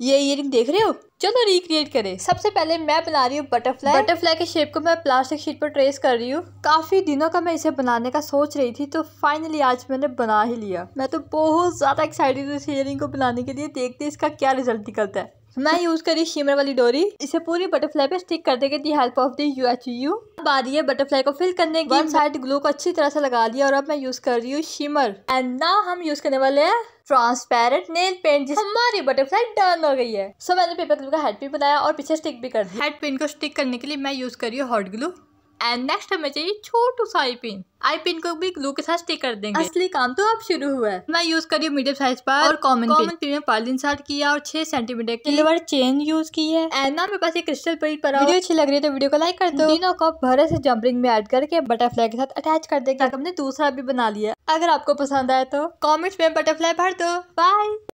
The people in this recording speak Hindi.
ये इयरिंग देख रहे हो चलो रिक्रिएट करें सबसे पहले मैं बना रही हूँ बटरफ्लाई बटरफ्लाई के शेप को मैं प्लास्टिक शीट पर ट्रेस कर रही हूँ काफ़ी दिनों का मैं इसे बनाने का सोच रही थी तो फाइनली आज मैंने बना ही लिया मैं तो बहुत ज़्यादा एक्साइटेड हूँ इस इयरिंग को बनाने के लिए देखते इसका क्या रिजल्ट निकलता है मैं यूज़ करी शिमर वाली डोरी इसे पूरी बटरफ्लाई पे स्टिक कर देंगे the help of the U H U अब आ रही है बटरफ्लाई को फिल करने की वन साइड ग्लू को अच्छी तरह से लगा दिया और अब मैं यूज़ कर रही हूँ शिमर एंड ना हम यूज़ करने वाले हैं ट्रांसपेरेंट नेल पेंट जिस हमारी बटरफ्लाई डन हो गई है सो मैंने पेपर ग्लू का हेड पिन बनाया और पीछे स्टिक भी कर दिया हेड पिन को स्टिक करने के लिए मैं यूज़ कर रही हूँ हॉट ग्लू एंड नेक्स्ट हमें चाहिए छोटू सा आई पिन आई पिन को भी ग्लू के साथ स्टिक कर देंगे असली काम तो अब शुरू हुआ है मैं यूज करी मीडियम साइज पर और कॉमन कॉमन पिन में पार्ल इंसर्ट किया और छह सेंटीमीटर की चेन यूज की है एंड ना मेरे पास एक क्रिस्टल प्लेट पर वीडियो अच्छी लग रही है तो वीडियो को लाइक कर दो तीनों को भरे से जंपरिंग में एड करके बटरफ्लाई के साथ अटैच कर देंगे हमने दूसरा भी बना लिया अगर आपको पसंद आए तो कॉमेंट्स में बटरफ्लाई भर दो बाय